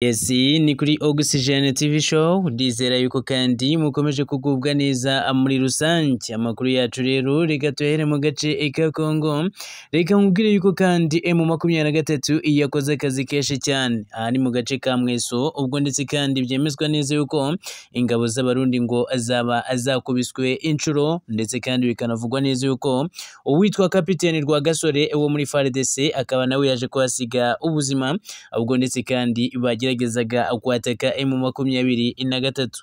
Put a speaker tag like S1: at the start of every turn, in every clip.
S1: Yes ni kuri Oxygen TV show ndizera yuko kandi mukomeje kugubwa neza ah, muri rusange amakuru yacu rero reka tuhere mu gace eh, ka Congo reka nkubwire yuko kandi eh, M makumyabiri na gatatu yakoze akazi kenshi cyane aha ni mu gace ka Mweso ubwo ndetse kandi byemezwa neza yuko ingabo z'abarundi ngo azaba azakubiswe inshuro ndetse kandi bikanavugwa neza yuko uwitwa Kapiteni Rwagasore wo muri FARDC akaba nawe yaje kuhasiga ubuzima ubwo ndetse kandi bagira yageragezaga kwataka M makumyabiri na gatatu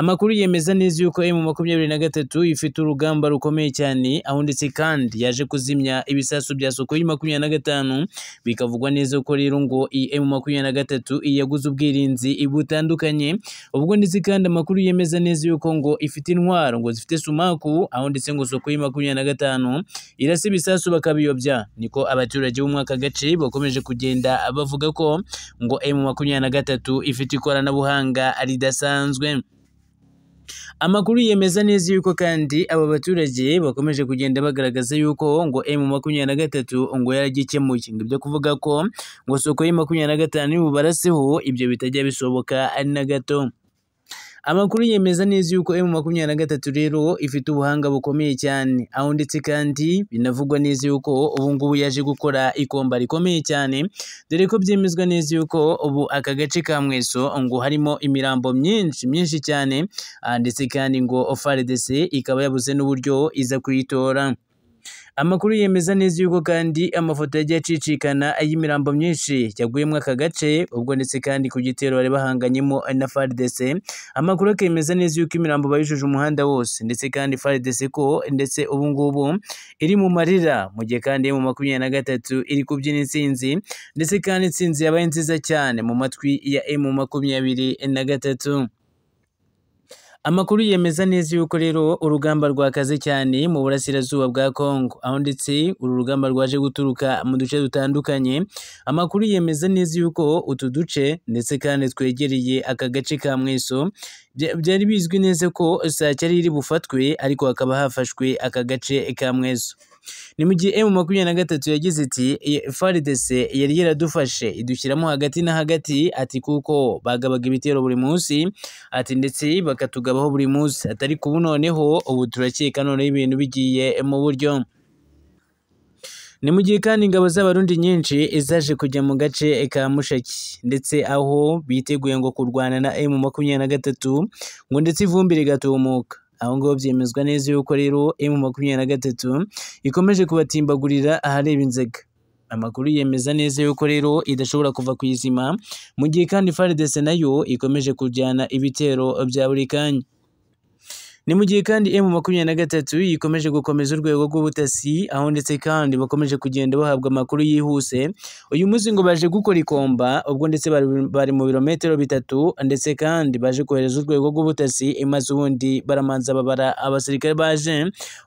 S1: Amakuru yemeza neza yuko M makumyabiri na gatatu ifite urugamba rukomeye cyane aho ndetse kandi yaje kuzimya ibisasu bya Sokoyi makumyabiri na gatanu bikavugwa neza ko rero ngo iyi M makumyabiri na gatatu yaguze ubwirinzi butandukanye ubwo ndetse kandi amakuru yemeza neza yuko ngo ifite intwaro ngo zifite sumaku aho ndetse ngo Sokoyi makumyabiri na gatanu irasa ibisasu bakabiyobya niko abaturage b'umwaka gace bakomeje kugenda bavuga ko ngo M makumyabiri na gatatu ifite ikoranabuhanga ridasanzwe Amakuru yemeza neza yuko kandi aba baturage bakomeje kugenda bagaragaza yuko ngo M makumyabiri na gatatu ngo yaragikemuye, ngo ibyo kuvuga ko ngo soko ya makumyabiri na gatanu y'ububaraseho ibyo bitajya bisoboka na gato. Amakuru yemeza neza yuko M makumyabiri na gatatu rero ifite ubuhanga bukomeye cyane, aho ndetse kandi binavugwa neza yuko ubu ngubu yaje gukora ikomba rikomeye cyane, dore ko byemezwa neza yuko ubu aka gace ka Mweso ngo harimo imirambo myinshi myinshi cyane, ah, ndetse kandi ngo FARDC ikaba yabuze n'uburyo iza kuyitora. amakuru yemeza neza yuko kandi amafoto yagiye acicikana y'imirambo myinshi yaguye aka gace ubwo ndetse kandi ku gitero bari bahanganyemo na FARDC amakuru akemeza neza yuko imirambo bayujuje umuhanda wose ndetse kandi FARDC ko ndetse ubu ngubu iri mu marira mu gihe kandi mu makumyabiri na gatatu iri kubyina intsinzi ndetse kandi intsinzi yabaye nziza cyane mu matwi ya M makumyabiri na gatatu Amakuru yemeza neza yuko rero urugamba rwakaze cyane mu burasirazuba bwa Congo aho ndetse uru rugamba rwaje guturuka mu duce dutandukanye amakuru yemeza neza yuko utu duce ndetse kandi twegereye aka gace ka Mweso byari bizwi neza ko Sacyari iri bufatwe ariko hakaba hafashwe aka gace ka Mweso Ni mu gihe M makumyabiri na gatatu yagize iti FARDC yari yaradufashe idushyiramo hagati na hagati ati kuko bagabaga ibitero buri munsi ati ndetse bakatugabaho buri munsi atari kubu noneho ubu turakeka noneho ibintu bigiye mu buryo ni mu gihe kandi ingabo z'abarundi nyinshi zaje kujya mu gace ka mushaki ndetse aho biteguye ngo kurwana na M makumyabiri na gatatu ngo ndetse ivumbi rigatumuka aho ngaho byemezwa neza yuko rero emu makumyabiri na gatatu ikomeje kubatimbagurira ahareba inzega amakuru yemeza neza yuko rero idashobora kuva ku izima mu gihe kandi FARDC nayo ikomeje kujyana ibitero bya buri kanya Ni mu gihe kandi M makumyabiri na gatatu ikomeje gukomeza urwego rw'ubutasi aho ndetse kandi bakomeje kugenda bahabwa amakuru yihuse uyu munsi ngo baje gukora ikomba ubwo ndetse bari mu birometero bitatu ndetse kandi baje kohereza urwego rw'ubutasi imaze ubundi baramanza babara abasirikare baje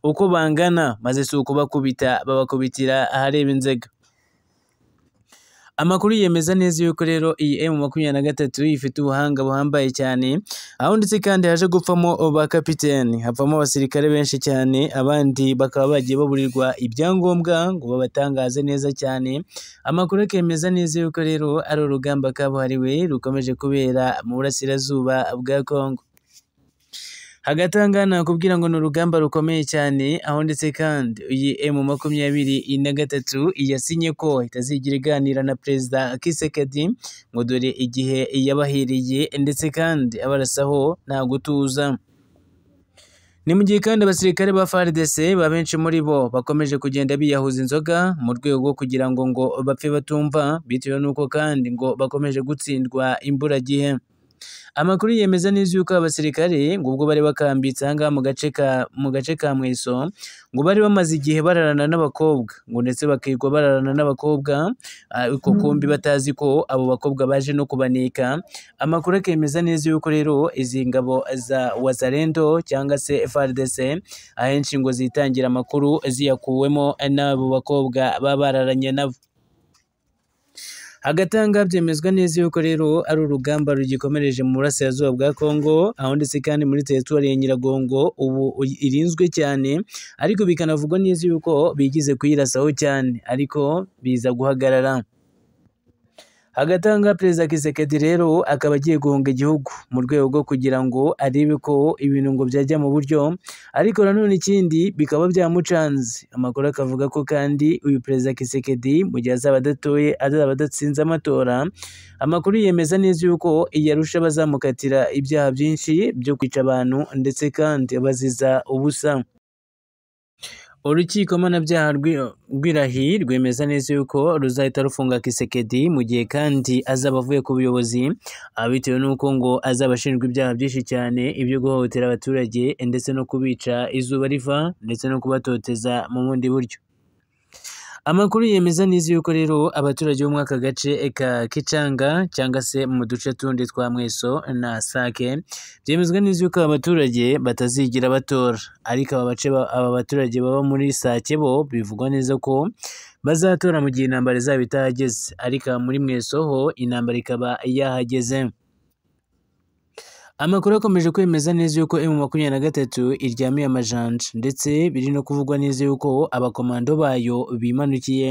S1: uko bangana maze si bakubita babakubitira ahareba inzega. Amakuru yemeza neza yuko rero iyi M makumyabiri na ifite ubuhanga buhambaye cyane, aho ndetse kandi haje gupfamo ba kapiteni, hapfamo abasirikare benshi cyane, abandi bakaba bagiye baburirwa ibyangombwa ngo babatangaze neza cyane, amakuru akemeza neza yuko rero ari urugamba kabuhariwe rukomeje kubera mu burasirazuba bwa Kongo. hagati aha ngaha nakubwira ngo ni urugamba rukomeye cyane aho ndetse kandi iyi emu makumyabiri na gatatu yasinye ko itazigira iganira na perezida Kisekedi ngo dore igihe yabahiriye ndetse kandi abarasaho nta gutuza ni mu gihe kandi abasirikare ba FARDC benshi muri bo bakomeje kugenda biyahuza inzoga mu rwego rwo kugira ngo ngo bapfe batumva bitewe n'uko kandi ngo bakomeje gutsindwa imburagihe Amakuru yemeza neza yuko abasirikare ngo ubwo bari bakambitse aha ngaha mu gace ka mu gace ka Mweso ngo bari bamaze igihe bararana n'abakobwa ngo ndetse bakigwa bararana n'abakobwa ariko ah, mm-hmm. kumbi batazi ko abo bakobwa baje no kubaneka amakuru akemeza neza yuko rero izi ngabo za Wazalendo cyangwa se FARDC ahenshi ngo zitangira amakuru ziyakuwemo n'abo bakobwa baba bararanye nabo. hagati aha byemezwa neza yuko rero ari urugamba rugikomereje mu burasirazuba bwa Kongo aho ndetse kandi muri teritwari ya Nyiragongo ubu irinzwe cyane ariko bikanavugwa neza yuko bigize kuyirasaho cyane ariko biza guhagarara agatanga perezida Kisekedi rero akaba agiye guhunga igihugu mu rwego rwo kugira ngo arebe ko ibintu ngo byajya mu buryo ariko nanone ikindi bikaba byamucanze amakuru akavuga ko kandi uyu perezida Kisekedi mu gihe azaba adatoye azaba adatsinze amatora amakuru yemeza neza yuko iyi arusha bazamukatira ibyaha byinshi byo kwica abantu ndetse kandi baziza ubusa Urukiko mpanabyaha rw'irahi rwemeza neza yuko ruzahita rufunga Kisekedi mu gihe kandi azaba avuye ku buyobozi bitewe n'uko ngo azaba ashinjwa ibyaha byinshi cyane ibyo guhohotera abaturage ndetse no kubica izuba riva ndetse no kubatoteza mu bundi buryo. amakuru yemeza neza yuko rero abaturage bo muri gace ka Kicanga cyangwa se mu duce tundi twa Mweso na Sake byemezwa neza yuko abaturage batazigira batora ariko aba bace aba baturage baba muri Sake bo bivugwa neza ko bazatora mu gihe intambara izaba itahageze ariko muri Mweso ho intambara ikaba yahageze Amakuru akomeje kwemeza neza yuko na gatatu iryamiye amajanja ndetse biri no kuvugwa neza yuko abakomando bayo bimanukiye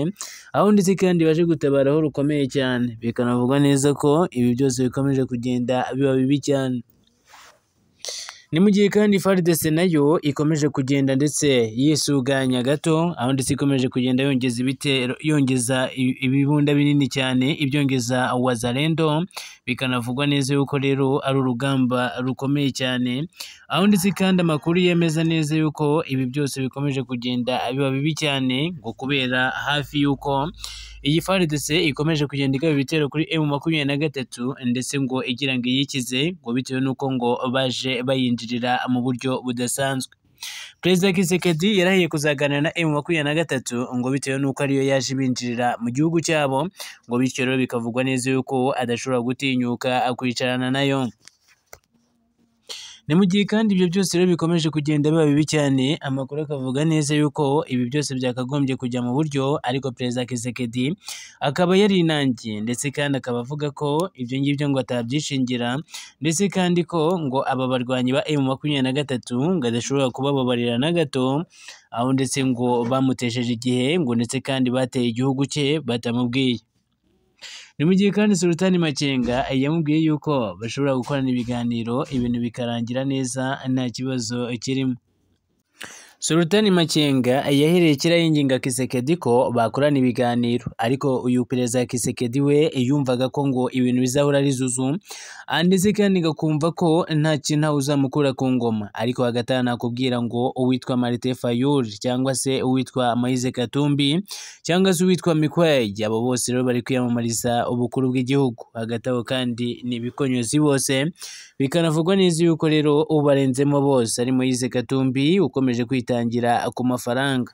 S1: aho ndetse kandi baje gutabaraho rukomeye cyane bikanavugwa neza ko ibi byose bikomeje kugenda biba bibi cyane. Ni mu gihe kandi FARDC nayo ikomeje kugenda ndetse yisuganya gato aho ndetse ikomeje kugenda yongeza ibitero yongeza ibibunda binini cyane ibyongeza wazalendo bikanavugwa neza yuko rero ari urugamba rukomeye cyane aho ndetse kandi amakuru yemeza neza yuko ibi byose bikomeje kugenda biba bibi cyane ngo kubera hafi yuko Iyi FARDC ikomeje kugenda igaba ibitero kuri M makumyabiri na gatatu ndetse ngo igira ngo iyikize ngo bitewe n'uko ngo baje bayinjirira mu buryo budasanzwe. Perezida Kisekedi yarahiye kuzaganira na Emu makumyabiri na gatatu ngo bitewe n'uko ariyo yaje binjirira mu gihugu cyabo ngo bityo rero bikavugwa neza yuko adashobora gutinyuka kwicarana nayo. Ni mu gihe kandi ibyo byose rero bikomeje kugenda biba bibi cyane amakuru akavuga neza yuko ibi byose byakagombye kujya mu buryo ariko Perezida Kisekedi akaba yarinangiye ndetse kandi akaba avuga ko ibyo ngibyo ngo atabyishingira ndetse kandi ko ngo aba barwanyi ba M makumyabiri na gatatu ngo adashobora kubababarira na gato aho ndetse ngo bamutesheje igihe ngo ndetse kandi bateye igihugu cye batamubwiye ni mu gihe kandi Sultani Makenga yamubwiye yuko bashobora gukorana ibiganiro ibintu bikarangira neza nta kibazo kirimo Sultani Makenga yaherekeraho ingingo Kisekedi ko bakorana ibiganiro ariko uyu perezida Kisekedi we yumvaga ko ngo ibintu bizahora ari zuzu ndetse kandi gakumva ko nta kintu uzamukura ku ngoma ariko hagati aho nakubwira ngo uwitwa Marite Fayulu cyangwa se uwitwa Moise Katumbi cyangwa se uwitwa Mikwege abo bose rero bari kwiyamamariza ubukuru bw'igihugu hagati kandi ni bose bikanavugwa neza yuko rero ubarenzemo bose ari Moise Katumbi ukomeje kwita itangira ku mafaranga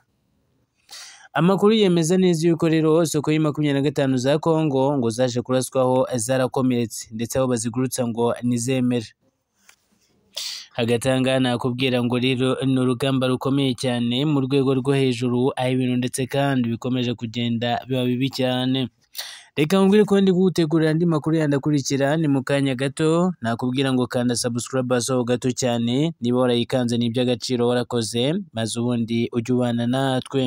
S1: amakuru yemeza neza yuko rero soko ya makumyabiri na gatanu za Kongo ngo zaje kuraswaho zarakomeretse ndetse aho bazigurutsa ngo nizemera hagati aha nakubwira ngo rero ni urugamba rukomeye cyane mu rwego rwo hejuru aho ibintu ndetse kandi bikomeje kugenda biba bibi cyane Reka nkubwire ko ndi kugutegurira andi makuru yandi akurikira ni mu kanya gato, nakubwira ngo kanda subscribe hasi gato cyane, niba warayikanze ni iby'agaciro warakoze, maze ubundi ujye ubana natwe.